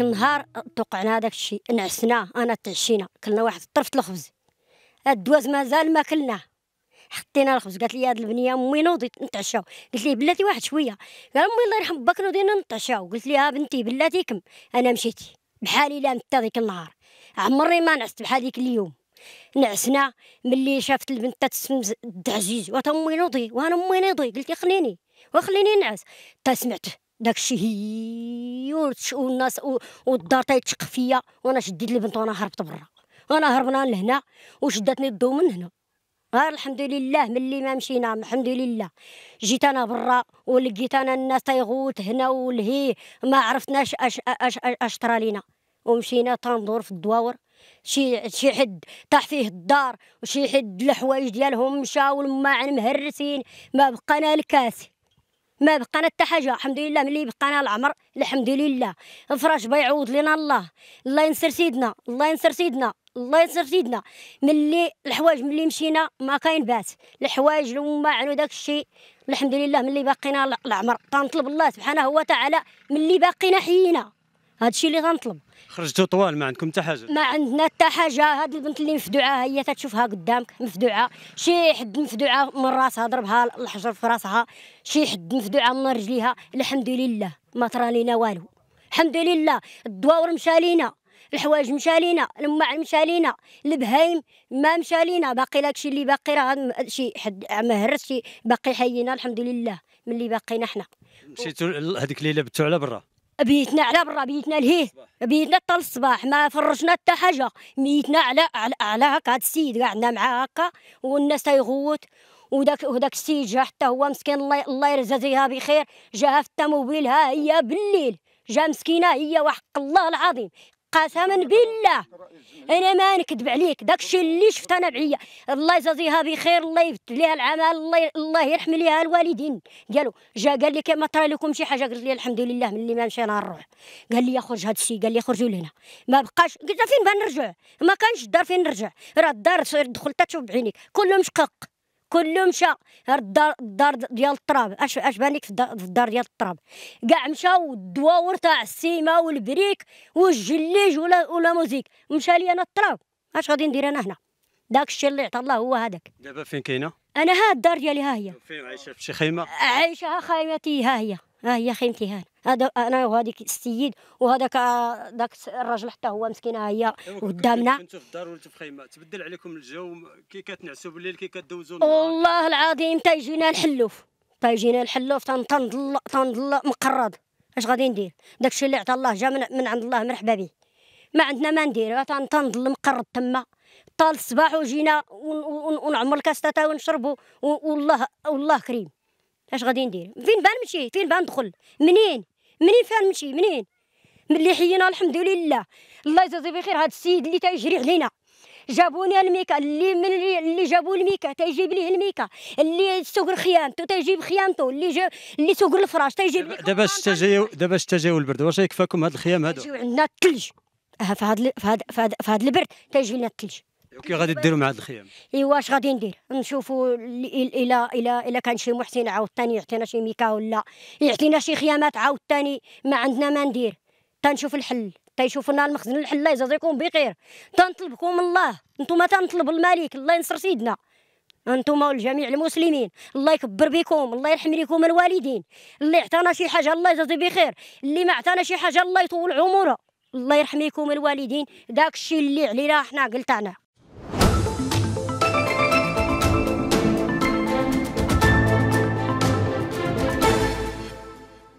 ذاك النهار توقعنا هذاك الشيء نعسنا انا تعشينا كلنا واحد طرف الخبز هاد الدواز مازال ما كلناه حطينا الخبز قالت لي هاد البنيه امي نوضي نتعشاو قلت لي بلاتي واحد شويه قال امي الله يرحم باك نوضينا نتعشاو قلت لها بنتي بلاتي كم انا مشيت بحالي لا نتا ذاك النهار عمري ما نعست بحال ذيك اليوم نعسنا ملي شافت البنت تسمز الدعزيز وتا امي نوضي وانا امي نوضي قلت لي خليني وخليني نعس تا سمعت داكشي هي وتشقوا الناس والدار تيتشق فيا وانا شديت البنت وانا هربت برا انا هربنا لهنا وشدتني الضو من هنا غير الحمد لله ملي ما مشينا الحمد لله جيت انا برا ولقيت انا الناس تيغوت هنا ولهي ما عرفتناش اش اش اش, أش طرا لينا ومشينا تندور في الدواور شي شي حد طاح فيه الدار وشي حد الحوايج ديالهم مشاو الماعن مهرسين ما بقى لنا الكاس ما بقنا حتى حاجه الحمد لله ملي بقانا العمر الحمد لله الفراش بيعوض لنا الله الله ينصر سيدنا الله ينصر سيدنا الله ينصر سيدنا ملي الحوايج ملي مشينا ما كاين بات الحوايج وما عنو داك الشيء الحمد لله ملي باقينا العمر تنطلب الله سبحانه وتعالى ملي باقينا حيينا هادشي اللي غنطلب خرجتوا طوال ما عندكم حتى حاجه ما عندنا حتى حاجه هاد البنت اللي مفدوعه هي تتشوفها قدامك مفدوعه شي حد مفدوعه من راسها ضربها الحجر في راسها شي حد مفدوعه من رجليها الحمد لله ما طرا لينا والو الحمد لله الدواور مشى لينا الحوايج مشى لينا الماع مشى لينا البهايم ما مشى لينا باقي لك شي اللي باقي راه شي حد مهرس شي باقي حينا الحمد لله من اللي باقينا حنا مشيتوا هذيك الليله بتوا على برا بيتنا على برا بيتنا لهيه بيتنا حتى الصباح ما فرشنا حتى حاجه ميتنا على على, على هكا هاد السيد قعدنا معاه هكا والناس تيغوت وداك وداك السيد جا حتى هو مسكين الله الله يرزقها بخير جاها في التموبيل ها هي بالليل جا مسكينه هي وحق الله العظيم قسما بالله انا ما نكذب عليك داك الشيء اللي شفت انا بعيا الله يجازيها بخير الله يبت ليها العمل الله الله يرحم ليها الوالدين قالوا جا قال لي ما طرا لكم شي حاجه قلت لي الحمد لله ملي ما مشينا نروح قال لي خرج هذا الشيء قال لي خرجوا لهنا ما بقاش قلت فين بنرجع نرجع ما كانش الدار فين نرجع راه الدار دخلت تشوف بعينيك كله مشقق كل مشى الدار الدار ديال التراب اش اش بانك في الدار ديال التراب كاع مشاو الدواور تاع السيما والبريك والجليج ولا ولا موزيك مشى لي انا التراب اش غادي ندير انا هنا داك الشيء اللي عطى الله هو هذاك دابا فين كاينه انا ها الدار ديالي ها هي فين عايشه في شي خيمه عايشه خيمتي ها هي ها هي خيمتي هان هذا انا وهذيك السيد وهذاك آه، ذاك الراجل حتى هو مسكين ها هي قدامنا كنتو في الدار وانتو في خيمه تبدل عليكم الجو كي كتنعسوا بالليل كي كدوزوا والله العظيم تا يجينا الحلوف تا يجينا الحلوف تنضل تنضل مقرض اش غادي ندير داكشي اللي عطى الله جا من, من عند الله مرحبا به ما عندنا ما ندير تنضل مقرض تما طال الصباح وجينا ونعمر الكاس الكاستا ونشربوا والله والله كريم اش غادي ندير فين بان نمشي فين بان ندخل منين منين فين نمشي منين ملي حيينا الحمد لله الله يجازي بخير هذا السيد اللي تيجري علينا جابوني الميكا اللي من اللي جابوا الميكا تيجيب ليه الميكا اللي سوق خيانته تيجيب خيانته اللي جا اللي سوق الفراش تيجيب دابا تجاو دابا تجاو البرد واش يكفاكم هذا الخيام هذا تجيو عندنا الثلج في هذا في هذا في هذا البرد تيجي لنا الثلج كي غادي ديروا مع هاد الخيام ايوا اش غادي ندير نشوفوا الى الى الى كان شي محسن عاود ثاني يعطينا شي ميكا ولا يعطينا شي خيامات عاود ثاني ما عندنا ما ندير تنشوف الحل تيشوف لنا المخزن الحل الله يجازيكم بخير تنطلبكم الله نتوما تنطلب الملك الله ينصر سيدنا انتم والجميع المسلمين الله يكبر بكم الله يرحم لكم الوالدين اللي عطانا شي حاجه الله يجازي بخير اللي ما عطانا شي حاجه الله يطول عمره الله يرحم لكم الوالدين داك الشيء اللي علينا حنا قلت انا